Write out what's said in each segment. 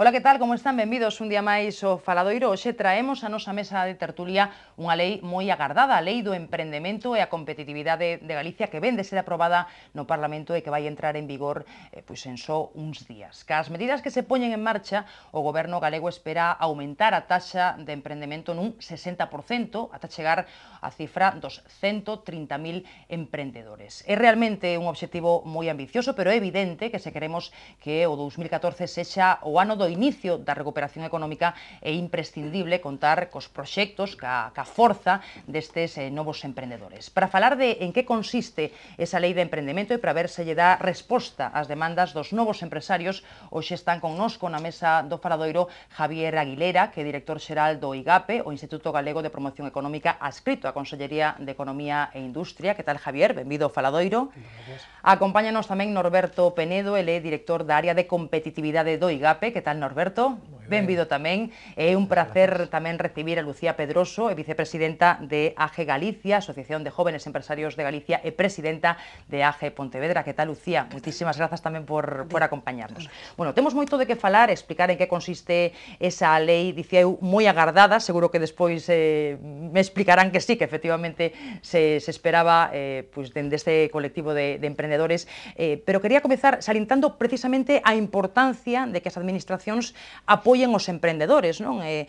Ola, que tal? Como están? Benvidos un día máis ao Faladoiro. Oxe traemos a nosa mesa de tertulia unha lei moi agardada, a lei do emprendemento e a competitividade de Galicia que ven de ser aprobada no Parlamento e que vai entrar en vigor eh, pois en só uns días. Cas medidas que se poñen en marcha, o goberno galego espera aumentar a taxa de emprendemento nun 60% ata chegar a cifra dos 130.000 emprendedores. É realmente un obxectivo moi ambicioso, pero é evidente que se queremos que o 2014 sexa o ano do inicio la recuperación económica e imprescindible contar con proyectos que ca forza de estos eh, nuevos emprendedores. Para hablar de en qué consiste esa ley de emprendimiento y e para ver si se da respuesta a las demandas dos nuevos empresarios, Hoy están con connosco la mesa do Faradoiro Javier Aguilera, que es director general do IGAPE, o Instituto Galego de Promoción Económica, adscrito a Consellería de Economía e Industria. ¿Qué tal, Javier? Bienvenido Faladoiro. Acompáñanos también Norberto Penedo, el director de área de competitividad de IGAPE. ¿Qué tal, Norberto. Bienvenido también, un placer también recibir a Lucía Pedroso, vicepresidenta de AGE Galicia, Asociación de Jóvenes Empresarios de Galicia y e presidenta de AGE Pontevedra. ¿Qué tal, Lucía? Muchísimas gracias también por, por acompañarnos. Bueno, tenemos todo de qué hablar, explicar en qué consiste esa ley, dice muy agardada, seguro que después eh, me explicarán que sí, que efectivamente se, se esperaba eh, pues, este colectivo de, emprendedores, eh, pero quería comenzar salientando precisamente a importancia de que las administraciones apoyen, collen os emprendedores, non? E,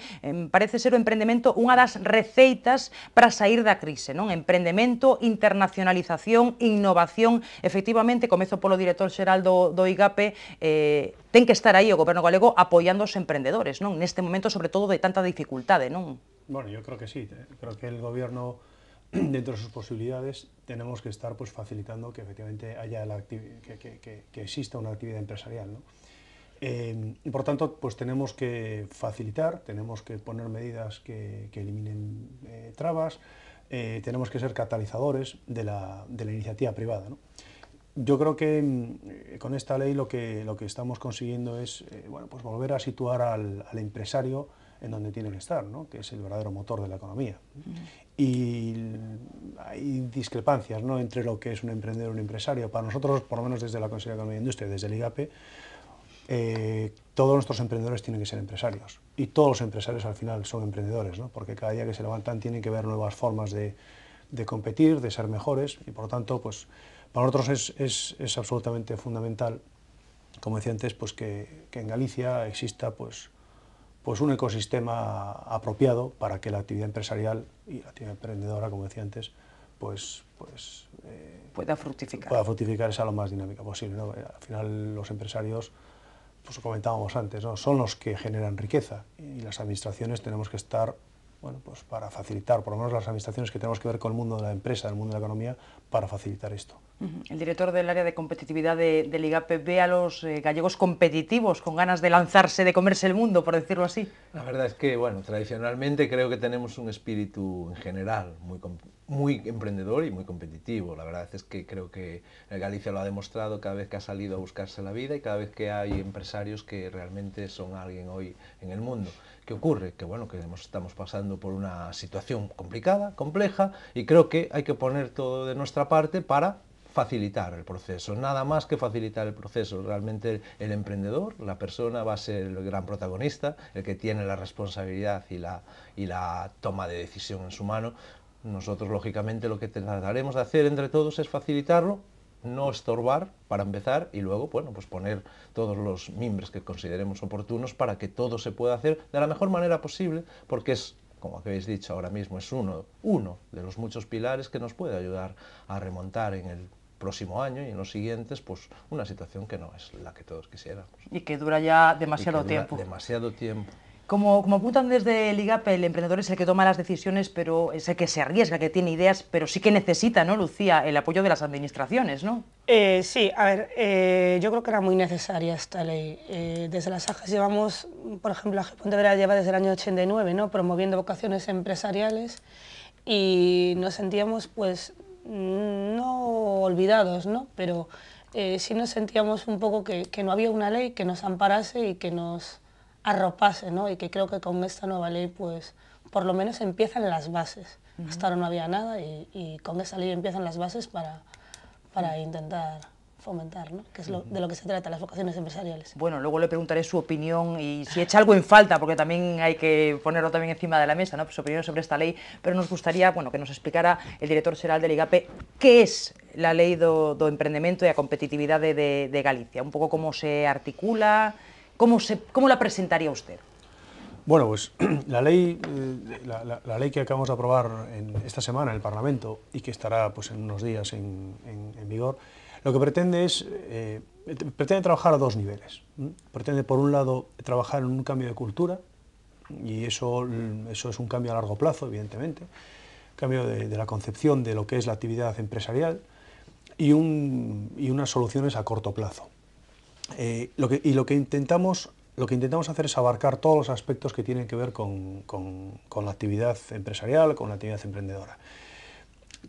parece ser o emprendemento unha das receitas para sair da crise, non? Emprendemento, internacionalización, innovación, efectivamente, comezo polo director xeral do, do IGAPE, eh, ten que estar aí o goberno galego apoiando os emprendedores, non? Neste momento, sobre todo, de tanta dificultade, non? Bueno, yo creo que sí, creo que el gobierno dentro de sus posibilidades, tenemos que estar pues, facilitando que efectivamente haya la que, que, que, exista una actividad empresarial. ¿no? Eh, por tanto, pues tenemos que facilitar, tenemos que poner medidas que, eliminen eh, trabas, eh, tenemos que ser catalizadores de la, de la iniciativa privada. ¿no? Yo creo que em, eh, con esta ley lo que, lo que estamos consiguiendo es bueno, pues volver a situar al, al empresario en donde tiene que estar, ¿no? que es el verdadero motor de la economía. Y hay discrepancias ¿no? entre lo que es un emprendedor y un empresario. Para nosotros, por lo menos desde la Consejería de Economía e Industria, desde el IGAPE, eh, todos nuestros emprendedores tienen que ser empresarios y todos los empresarios al final son emprendedores, porque cada día que se levantan tienen que ver nuevas formas de, competir, de ser mejores y por lo tanto, pues para nosotros es, absolutamente fundamental, como decía antes, pues que, en Galicia exista pues, pues un ecosistema apropiado para que la actividad empresarial y la actividad emprendedora, como decía antes, pues, pues eh, pueda fructificar. Pueda fructificar, sea lo más dinámica posible. Al final los empresarios pues lo comentábamos antes, son los que generan riqueza y las administraciones tenemos que estar, bueno, pues para facilitar, por lo menos las administraciones que tenemos que ver con el mundo de la empresa, el mundo de la economía, para facilitar esto. El director del área de competitividad de, del IGAPE ve a los eh, gallegos competitivos, con ganas de lanzarse, de comerse el mundo, por decirlo así. La verdad es que, bueno, tradicionalmente creo que tenemos un espíritu en general muy, muy emprendedor y muy competitivo. La verdad es que creo que Galicia lo ha demostrado cada vez que ha salido a buscarse la vida y cada vez que hay empresarios que realmente son alguien hoy en el mundo. ¿Qué ocurre? Que bueno, que estamos pasando por una situación complicada, compleja y creo que hay que poner todo de nuestra parte para facilitar el proceso, nada más que facilitar el proceso. Realmente el, emprendedor, la persona va a ser el gran protagonista, el que tiene la responsabilidad y la, y la toma de decisión en su mano nosotros, lógicamente, lo que trataremos de hacer entre todos es facilitarlo, no estorbar para empezar y luego, bueno, pues poner todos los mimbres que consideremos oportunos para que todo se pueda hacer de la mejor manera posible, porque es, como habéis dicho ahora mismo, es uno, uno de los muchos pilares que nos puede ayudar a remontar en el próximo año y en los siguientes, pues una situación que no es la que todos quisiéramos. Y que dura ya demasiado tiempo. Demasiado tiempo. Como, como, apuntan desde el IGAP, el emprendedor es el que toma las decisiones, pero es el que se arriesga, que tiene ideas, pero sí que necesita, ¿no, Lucía, el apoyo de las administraciones, ¿no? Eh, sí, a ver, eh, yo creo que era muy necesaria esta ley. Eh, desde las AJAS e llevamos, por ejemplo, la e Pontevedra lleva desde el año 89, ¿no?, promoviendo vocaciones empresariales y nos sentíamos, pues, no olvidados, ¿no?, pero sí nos sentíamos un poco que, que no había una ley que nos amparase y que nos arropase, ¿no? Y que creo que con esta nueva ley, pues, por lo menos empiezan las bases. Hasta ahora no había nada y, con esta ley empiezan las bases para, para intentar fomentar, ¿no? que es lo, de lo que se trata, las vocaciones empresariales. Bueno, luego le preguntaré su opinión y si echa algo en falta, porque también hay que ponerlo también encima de la mesa, ¿no? Pues su opinión sobre esta ley, pero nos gustaría bueno, que nos explicara el director general del IGAPE qué es la ley de emprendimiento y de a de, Galicia, un poco cómo se articula, ¿Cómo, la presentaría usted? Bueno, pues la ley, eh, la, ley que acabamos de aprobar en esta semana en el Parlamento y que estará pues, en unos días en, vigor, lo que pretende es, eh, eh, pretende trabajar a dos niveles. Pretende, por un lado, trabajar en un cambio de cultura, y eso, mm, eso es un cambio a largo plazo, evidentemente, cambio de, la concepción de lo que es la actividad empresarial y unas soluciones a corto plazo. Eh, y lo que, intentamos, lo que intentamos hacer es abarcar todos los aspectos que tienen que ver con, la actividad empresarial, con la actividad emprendedora.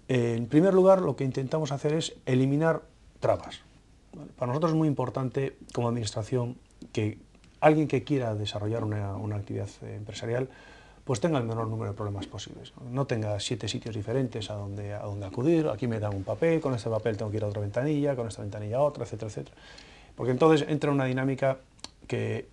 Eh, en primer lugar, lo que intentamos hacer es eliminar trabas. Para nosotros es muy importante como administración que alguien que quiera desarrollar una, actividad empresarial pues tenga el menor número de problemas posibles. No, tenga siete sitios diferentes a donde, a donde acudir, aquí me dan un papel, con este papel tengo que ir a otra ventanilla, con esta ventanilla a otra, etcétera, etcétera. Porque entonces entra una dinámica que,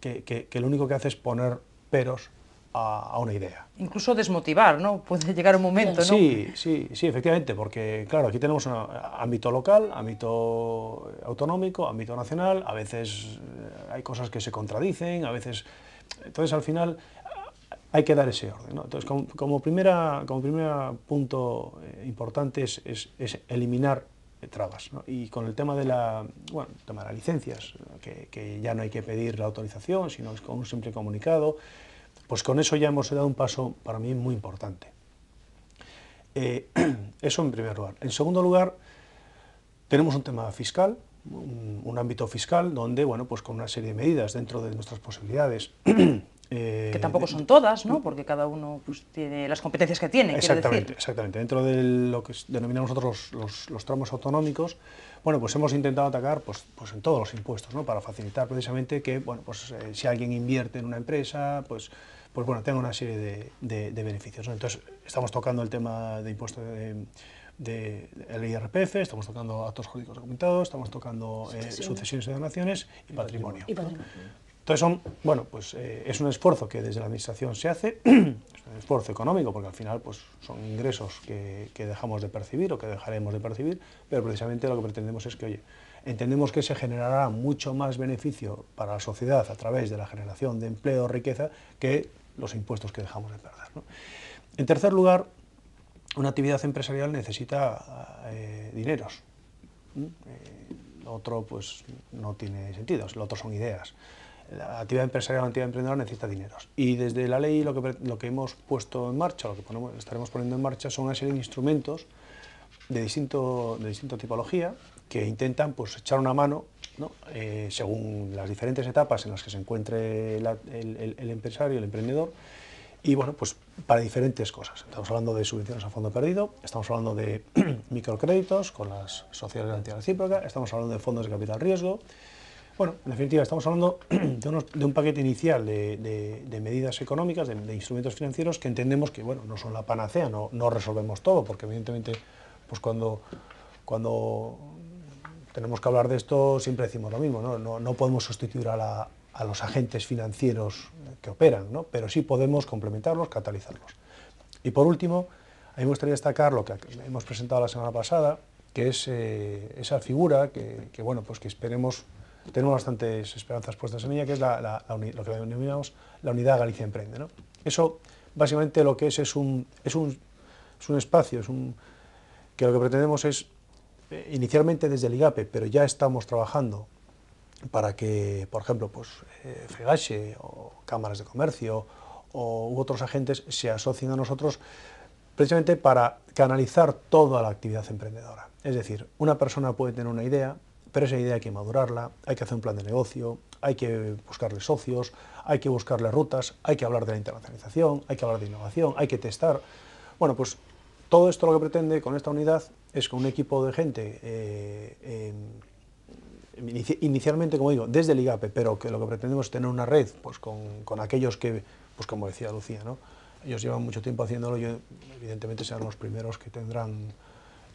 que, lo único que hace es poner peros a, una idea. Incluso desmotivar, ¿no? Puede llegar un momento, ¿no? Sí, sí, sí, efectivamente, porque claro, aquí tenemos un ámbito local, ámbito autonómico, ámbito nacional, a veces eh, hay cosas que se contradicen, a veces... Entonces al final hay que dar ese orden. Entonces como, primera, como primer punto eh, importante es eliminar trabas. Y con el tema de la, bueno, las licencias, que, ya no hay que pedir la autorización, sino con un simple comunicado, pues con eso ya hemos dado un paso para mí muy importante. Eh, eso en primer lugar. En segundo lugar, tenemos un tema fiscal, un, un ámbito fiscal donde, bueno, pues con una serie de medidas dentro de nuestras posibilidades, Eh, que tampoco son todas, ¿no? Porque cada uno pues, tiene las competencias que tiene. Exactamente, exactamente. Dentro de lo que denominamos nosotros los, tramos autonómicos, bueno, pues hemos intentado atacar pues, pues, en todos los impuestos, ¿no? Para facilitar precisamente que, bueno, pues eh, si alguien invierte en una empresa, pues, pues bueno, tenga una serie de, beneficios. Entonces, estamos tocando el tema de impuestos de, el IRPF, estamos tocando actos jurídicos documentados, estamos tocando sucesiones y eh, donaciones y, patrimonio. Entonces, son, bueno, pues eh, es un esfuerzo que desde la administración se hace, es un esfuerzo económico, porque al final pues, son ingresos que, dejamos de percibir o que dejaremos de percibir, pero precisamente lo que pretendemos es que, oye, entendemos que se generará mucho más beneficio para la sociedad a través de la generación de empleo o riqueza que los impuestos que dejamos de perder. En tercer lugar, una actividad empresarial necesita eh, dineros. lo eh, otro pues no tiene sentido, lo otro son ideas la actividad empresarial, la actividad emprendedora necesita dineros. Y desde la ley lo que, hemos puesto en marcha, lo que estaremos poniendo en marcha son una serie de instrumentos de, distinto, de distinta tipología que intentan pues, echar una mano eh, según las diferentes etapas en las que se encuentre el, empresario, el emprendedor, y bueno, pues para diferentes cosas. Estamos hablando de subvenciones a fondo perdido, estamos hablando de microcréditos con las sociedades de garantía recíproca, estamos hablando de fondos de capital riesgo, bueno, en definitiva, estamos hablando de, un paquete inicial de, medidas económicas, de, instrumentos financieros que entendemos que bueno, no son la panacea, no, resolvemos todo, porque evidentemente pues cuando, cuando tenemos que hablar de esto siempre decimos lo mismo, no, podemos sustituir a, los agentes financieros que operan, pero sí podemos complementarlos, catalizarlos. Y por último, a mí me gustaría destacar lo que hemos presentado la semana pasada, que es eh, esa figura que, bueno, pues que esperemos tenemos bastantes esperanzas puestas en ella, que es la, lo que denominamos la unidad Galicia Emprende. ¿no? Eso básicamente lo que es es un, es un, espacio, es un, que lo que pretendemos es, eh, inicialmente desde el IGAPE, pero ya estamos trabajando para que, por ejemplo, pues, eh, o cámaras de comercio o, u otros agentes se asocien a nosotros precisamente para canalizar toda la actividad emprendedora. Es decir, una persona puede tener una idea, pero esa idea hay que madurarla, hay que hacer un plan de negocio, hay que buscarle socios, hay que buscarle rutas, hay que hablar de la internacionalización, hay que hablar de innovación, hay que testar. Bueno, pues todo esto lo que pretende con esta unidad es con un equipo de gente, eh, inicialmente, como digo, desde el IGAPE, pero que lo que pretendemos es tener una red pues, con, aquellos que, pues como decía Lucía, ¿no? ellos llevan mucho tiempo haciéndolo, y evidentemente serán los primeros que tendrán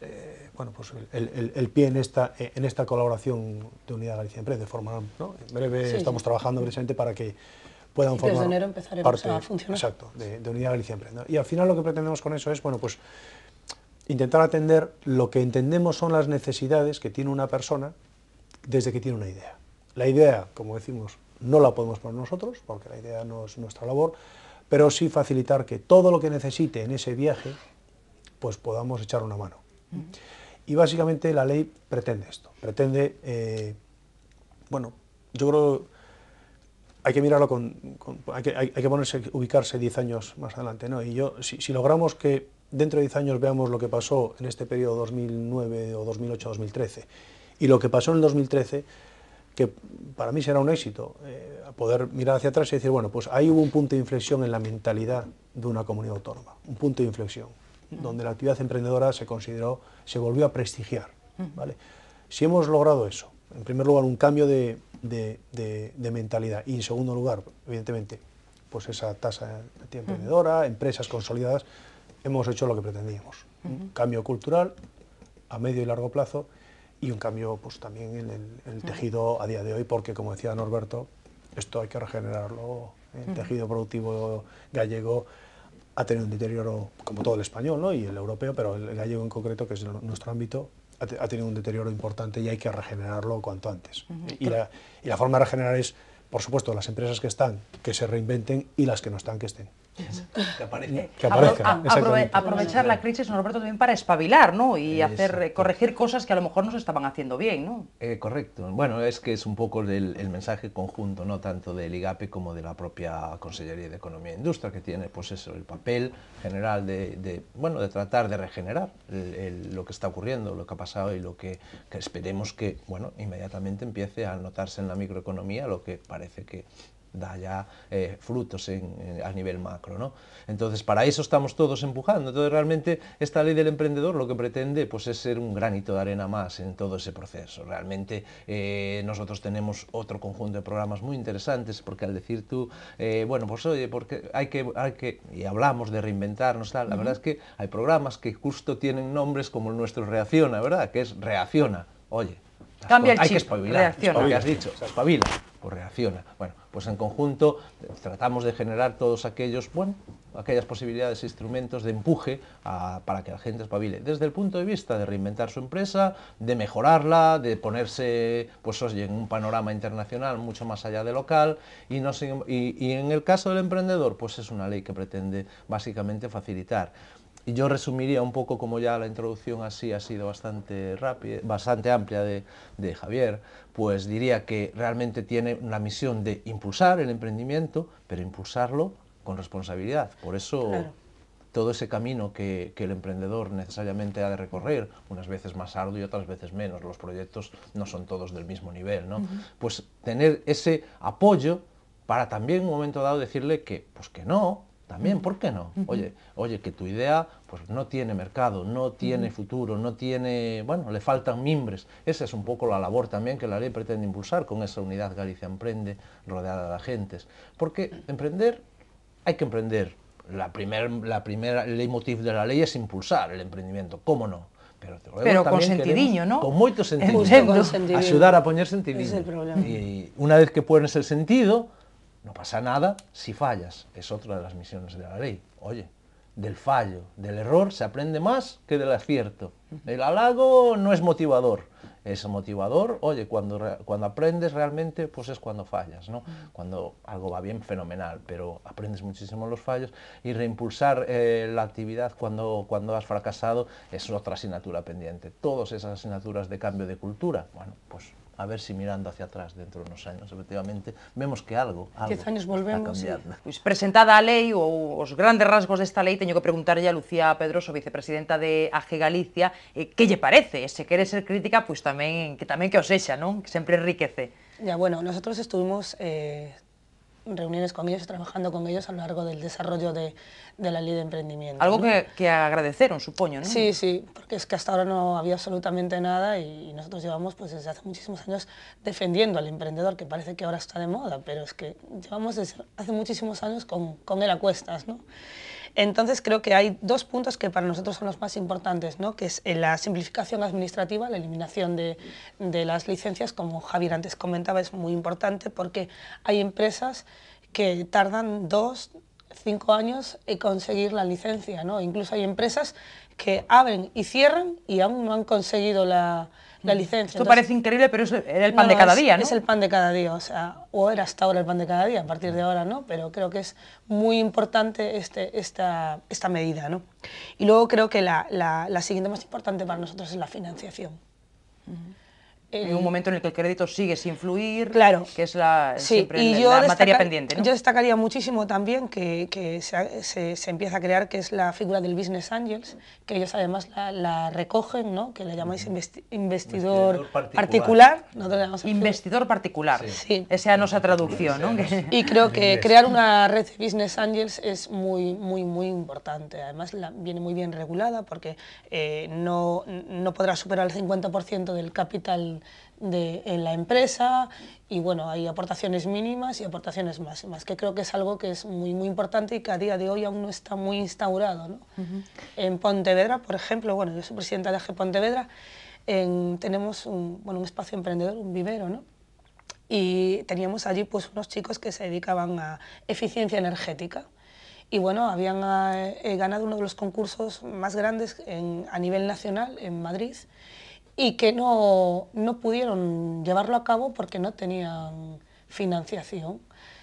eh, bueno, pues el, pie en esta, eh, en esta colaboración de Unidad Galicia Empresa, de forma, En breve estamos trabajando precisamente para que puedan formar desde enero empezaremos a funcionar. Exacto, de, Unidad Galicia Empresa. Y al final lo que pretendemos con eso es, bueno, pues intentar atender lo que entendemos son las necesidades que tiene una persona desde que tiene una idea. La idea, como decimos, no la podemos poner nosotros, porque la idea no es nuestra labor, pero sí facilitar que todo lo que necesite en ese viaje, pues podamos echar una mano. Y básicamente la ley pretende esto, pretende, eh, bueno, yo creo hay que mirarlo con, hay, que, ponerse, ubicarse 10 años más adelante, ¿no? Y yo, si, logramos que dentro de 10 años veamos lo que pasó en este periodo 2009 o 2008-2013 y lo que pasó en el 2013, que para mí será un éxito, eh, poder mirar hacia atrás y decir, bueno, pues ahí hubo un punto de inflexión en la mentalidad de una comunidad autónoma, un punto de inflexión donde la actividad emprendedora se consideró, se volvió a prestigiar. ¿vale? Si hemos logrado eso, en primer lugar, un cambio de, mentalidad y en segundo lugar, evidentemente, pues esa tasa de emprendedora, empresas consolidadas, hemos hecho lo que pretendíamos. Un cambio cultural a medio y largo plazo y un cambio pues, también en el, en el tejido a día de hoy, porque como decía Norberto, esto hay que regenerarlo, el tejido productivo gallego ha tenido un deterioro, como todo el español y el europeo, pero el gallego en concreto, que es nuestro ámbito, ha, tenido un deterioro importante y hay que regenerarlo cuanto antes. y la forma de regenerar es, por supuesto, las empresas que están, que se reinventen y las que no están, que estén. Que aparezca. Ah, aprovechar la crisis, Norberto, también para espabilar, ¿no? Y hacer, eh, corregir cosas que a lo mejor no se estaban haciendo bien, ¿no? Eh, correcto. Bueno, es que es un poco el, mensaje conjunto, ¿no? Tanto del IGAPE como de la propia Consellería de Economía e Industria, que tiene, pues eso, el papel general de, bueno, de tratar de regenerar lo que está ocurriendo, lo que ha pasado y lo que, esperemos que, bueno, inmediatamente empiece a notarse en la microeconomía lo que parece que da ya eh, frutos a nivel macro. ¿no? Entonces, para eso estamos todos empujando. Entonces, realmente esta ley del emprendedor lo que pretende pues, es ser un granito de arena más en todo ese proceso. Realmente eh, nosotros tenemos otro conjunto de programas muy interesantes porque al decir tú, eh, bueno, pues oye, porque hay que, que, y hablamos de reinventarnos, la verdad es que hay programas que justo tienen nombres como el nuestro Reacciona, ¿verdad? Que es Reacciona. Oye, hay que espabilar, que has dicho, espabila o reacciona. Bueno, pues en conjunto eh, tratamos de generar todos aquellos, bueno, aquellas posibilidades, e instrumentos de empuje ah, para que la gente espabile. Desde el punto de vista de reinventar su empresa, de mejorarla, de ponerse, pues en un panorama internacional mucho más allá de local y, no, y en el caso del emprendedor, pues es una ley que pretende básicamente facilitar y yo resumiría un poco como ya la introducción así ha sido bastante rápida, bastante amplia de, Javier, pues diría que realmente tiene una misión de impulsar el emprendimiento, pero impulsarlo con responsabilidad. Por eso todo ese camino que, el emprendedor necesariamente ha de recorrer, unas veces más arduo y otras veces menos, los proyectos no son todos del mismo nivel, Pues tener ese apoyo para también en un momento dado decirle que, pues que no, también, ¿por qué no? Oye, oye, que tu idea pues no tiene mercado, no tiene futuro, no tiene, bueno, le faltan mimbres. Esa es un poco la labor también que la ley pretende impulsar con esa unidad Galicia Emprende rodeada de agentes. Porque emprender, hay que emprender. La primera la primera ley motivo de la ley es impulsar el emprendimiento, ¿cómo no? Pero, con sentidiño, ¿no? Con mucho sentido Ayudar a poner sentido Y una vez que pones el sentido, no pasa nada si fallas, es otra de las misiones de la ley. Oye, del fallo, del error se aprende más que del acierto. El halago no es motivador, es motivador, oye, cuando, cuando aprendes realmente, pues es cuando fallas, ¿no? Cuando algo va bien, fenomenal, pero aprendes muchísimo los fallos y reimpulsar eh, la actividad cuando, cuando has fracasado es otra asignatura pendiente. Todas esas asignaturas de cambio de cultura, bueno, pues a ver se si mirando hacia atrás dentro nos anos, efectivamente, vemos que algo, algo Dez años volvemos, está cambiando. Sí. Pois presentada a lei ou os grandes rasgos desta lei, teño que preguntarlle a Lucía Pedroso, vicepresidenta de AG Galicia, eh, que lle parece? se quere ser crítica, pois tamén que tamén que o sexa, non? Que sempre enriquece. Ya, bueno, nosotros estuvimos eh, reuniones con ellos y trabajando con ellos a lo largo del desarrollo de, la ley de emprendimiento. Algo que, que, supongo, ¿no? Sí, sí, porque es que hasta ahora no había absolutamente nada y nosotros llevamos pues desde hace muchísimos años defendiendo al emprendedor, que parece que ahora está de moda, pero es que llevamos desde hace muchísimos años con, con él a cuestas, ¿no? Entonces creo que hay dos puntos que para nosotros son los más importantes, ¿no? que es eh, la simplificación administrativa, la eliminación de, las licencias, como Javier antes comentaba, es muy importante porque hay empresas que tardan dos, cinco años en conseguir la licencia. ¿no? Incluso hay empresas que abren y cierran y aún no han conseguido la licencia la licencia. Esto parece increíble, pero es, era el pan de cada día, ¿no? Es el pan de cada día, o sea, o era hasta ahora el pan de cada día, a partir de ahora no, pero creo que es muy importante este, esta, esta medida, ¿no? Y luego creo que la, la, la siguiente más importante para nosotros es la financiación en eh, un momento en el que el crédito sigue sin fluir, que es la, materia pendiente. Yo destacaría muchísimo también que, se, empieza a crear, que es la figura del Business Angels, que ellos además la, recogen, ¿no? que le llamáis inversor investidor, particular. particular. investidor particular, sí. esa nuestra traducción. ¿no? Y creo que crear una red de Business Angels es muy, muy, muy importante. Además viene muy bien regulada porque eh, no, no podrá superar el 50% del capital en la empresa y bueno, hay aportaciones mínimas y aportaciones máximas, que creo que es algo que es muy, muy importante y que a día de hoy aún no está muy instaurado. ¿no? En Pontevedra, por ejemplo, bueno, yo soy presidenta de AG Pontevedra, tenemos un, bueno, un espacio emprendedor, un vivero, ¿no? y teníamos allí pues unos chicos que se dedicaban a eficiencia energética y bueno, habían eh, eh, ganado uno de los concursos más grandes a nivel nacional en Madrid y que no, no pudieron llevarlo a cabo porque no tenían financiación.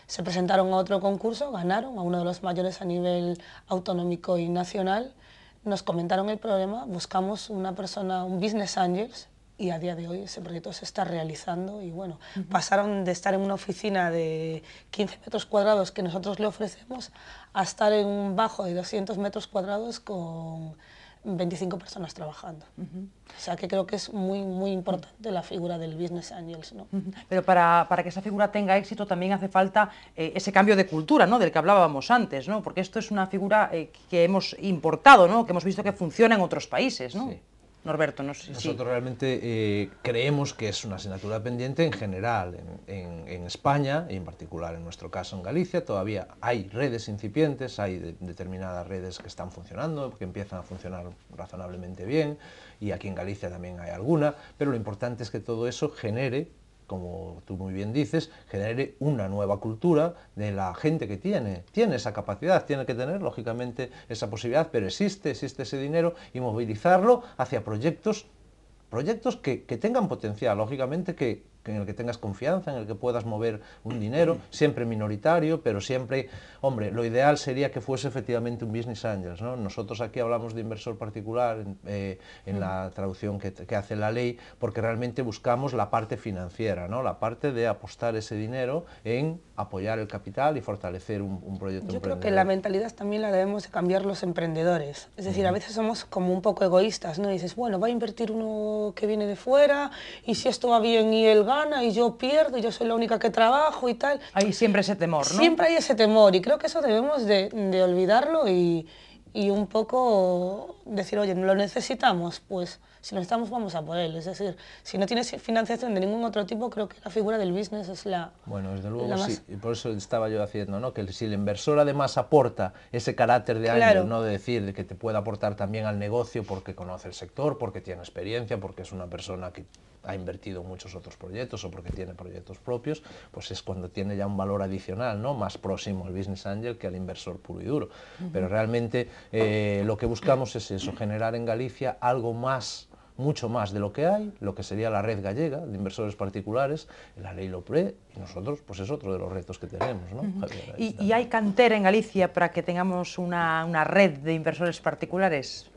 Se presentaron a otro concurso, ganaron a uno de los mayores a nivel autonómico y nacional, nos comentaron el problema, buscamos una persona, un business angels, y a día de hoy ese proyecto se está realizando y bueno, pasaron de estar en una oficina de 15 metros cuadrados que nosotros le ofrecemos a estar en un bajo de 200 metros cuadrados con 25 personas trabajando. O sea que creo que es muy, muy importante la figura del Business Angels. ¿no? Pero para, que esa figura tenga éxito también hace falta eh, ese cambio de cultura ¿no? del que hablábamos antes, ¿no? porque esto es una figura eh, que hemos importado, ¿no? que hemos visto que funciona en otros países. ¿no? Norberto, Nosotros realmente eh, creemos que es una asignatura pendiente en general, en, España, y en particular en nuestro caso en Galicia, todavía hay redes incipientes, hay determinadas redes que están funcionando, que empiezan a funcionar razonablemente bien, y aquí en Galicia también hay alguna, pero lo importante es que todo eso genere como tú muy bien dices, genere una nueva cultura de la gente que tiene. Tiene esa capacidad, tiene que tener lógicamente esa posibilidad, pero existe, existe ese dinero y movilizarlo hacia proyectos proyectos que, que, tengan potencial, lógicamente que, en el que tengas confianza, en el que puedas mover un dinero, mm. siempre minoritario, pero siempre, hombre, lo ideal sería que fuese efectivamente un business angel ¿no? Nosotros aquí hablamos de inversor particular en, eh, la mm. traducción que, hace la ley, porque realmente buscamos la parte financiera, ¿no? La parte de apostar ese dinero en apoyar el capital y fortalecer un, proyecto Yo creo que la mentalidad también la debemos cambiar los emprendedores, es decir, a veces somos como un poco egoístas, ¿no? dices, bueno, va a invertir uno que viene de fuera y si esto va bien y él gana y yo pierdo y yo soy la única que trabajo y tal. Hay siempre ese temor, ¿no? Siempre hay ese temor y creo que eso debemos de, olvidarlo y, un poco decir, oye, lo necesitamos, pues si lo necesitamos vamos a por él. Es decir, si no tienes financiación de ningún otro tipo, creo que la figura del business es la Bueno, desde luego sí, y por eso estaba yo haciendo, ¿no? Que si el inversor además aporta ese carácter de claro. ¿no? De decir, que te puede aportar también al negocio porque conoce el sector, porque tiene experiencia, porque es una persona que ha invertido muchos otros proyectos o porque tiene proyectos propios, pues es cuando tiene ya un valor adicional, ¿no? Más próximo al business angel que al inversor puro y duro. Pero realmente eh, lo que buscamos es eso, generar en Galicia algo más mucho más de lo que hay, lo que sería la red gallega de inversores particulares, la ley lo y nosotros, pues es otro de los retos que tenemos. ¿Y, hay cantera en Galicia para que tengamos una red de inversores particulares?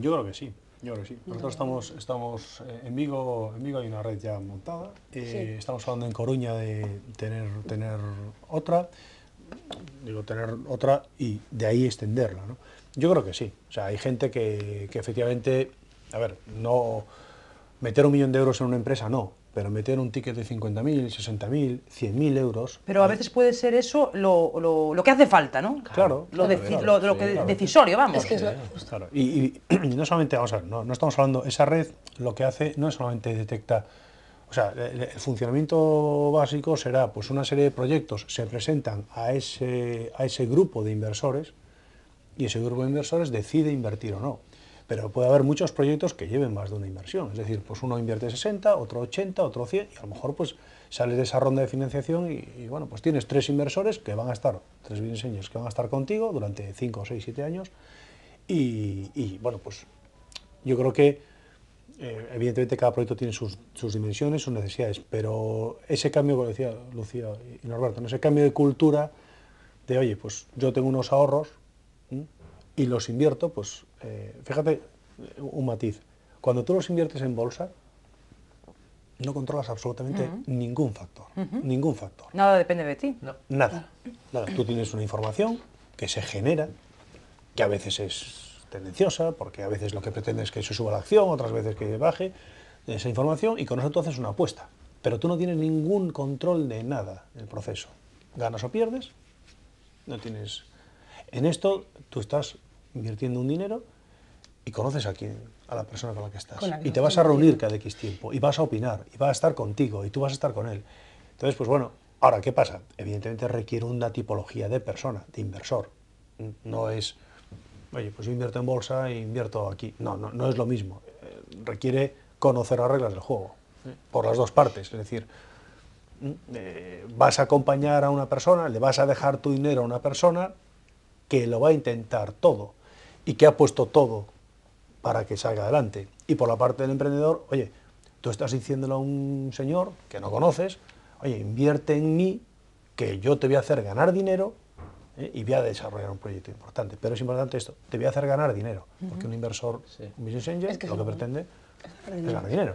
Yo creo que sí. Yo creo que Nosotros estamos, estamos eh, en, Vigo, en Vigo hay una red ya montada. Eh, estamos hablando en Coruña de tener, tener otra, digo, tener otra y de ahí extenderla. ¿no? Yo creo que sí. O sea, hay gente que, que efectivamente, a ver, no meter un millón de euros en una empresa, no, pero meter un ticket de 50.000, 60.000, 100.000 euros. Pero a eh, veces puede ser eso lo, que hace falta, ¿no? Claro. Lo, lo, decisorio, vamos. Pues claro. Y, no solamente, vamos a ver, no, estamos hablando, esa red lo que hace no es solamente detecta, o sea, el, el, funcionamiento básico será pues una serie de proyectos se presentan a ese, a ese grupo de inversores y ese grupo de inversores decide invertir o no pero puede haber muchos proyectos que lleven más de una inversión. Es decir, pues uno invierte 60, otro 80, otro 100 y a lo mejor pues sales de esa ronda de financiación y, bueno, pues tienes tres inversores que van a estar, tres diseños que van a estar contigo durante 5, 6, 7 años y, bueno, pues yo creo que eh, evidentemente cada proyecto tiene sus, dimensiones, sus necesidades, pero ese cambio, como decía Lucía y Norberto, ese cambio de cultura de, oye, pues yo tengo unos ahorros, y los invierto, pues eh, fíjate un matiz. Cuando tú los inviertes en bolsa, no controlas absolutamente ningún factor. Ningún factor. Nada depende de ti. No. Nada. Tú tienes una información que se genera, que a veces es tendenciosa, porque a veces lo que pretendes es que se suba la acción, otras veces que baje esa información, y con eso tú haces una apuesta. Pero tú no tienes ningún control de nada en el proceso. Ganas o pierdes, no tienes en esto tú estás invirtiendo un dinero y conoces a quién, a la persona con la que estás. y te vas a reunir cada X tiempo y vas a opinar y va a estar contigo y tú vas a estar con él. Entonces, pues bueno, ahora, ¿qué pasa? Evidentemente requiere una tipología de persona, de inversor. No es, oye, pues yo invierto en bolsa e invierto aquí. No, no, no es lo mismo. Eh, requiere conocer las reglas del juego, por las dos partes. Es decir, mm, eh, vas a acompañar a una persona, le vas a dejar tu dinero a una persona que lo va a intentar todo y que ha puesto todo para que salga adelante. Y por la parte del emprendedor, oye, tú estás diciéndole a un señor que no conoces, oye, invierte en mí, que yo te voy a hacer ganar dinero ¿eh? y voy a desarrollar un proyecto importante. Pero es importante esto, te voy a hacer ganar dinero, porque un inversor, un business angel, es lo que pretende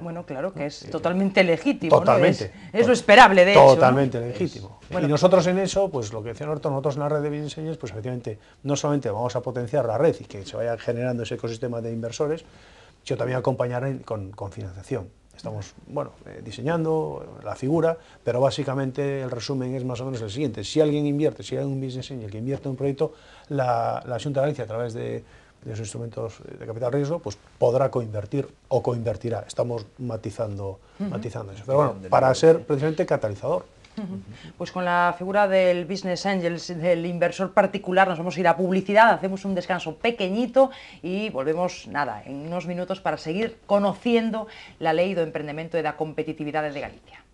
bueno, claro, que es totalmente legítimo. Totalmente. ¿no? Es, lo esperable, de totalmente hecho. Totalmente legítimo. y nosotros en eso, pues lo que decía Norton, nosotros en la red de Business pues efectivamente, no solamente vamos a potenciar la red y que se vaya generando ese ecosistema de inversores, sino también acompañar con, financiación. Estamos, bueno, eh, diseñando la figura, pero básicamente el resumen es más o menos el siguiente. Si alguien invierte, si hay un business angel que invierte en un proyecto, la, la de Galicia a través de de esos instrumentos de capital riesgo, pues podrá coinvertir o coinvertirá. Estamos matizando, matizando eso. Pero bueno, para ser precisamente catalizador. Pues con la figura del business Angels, del inversor particular, nos vamos a ir a publicidad, hacemos un descanso pequeñito y volvemos, nada, en unos minutos para seguir conociendo la ley de emprendimiento de la competitividad de Galicia.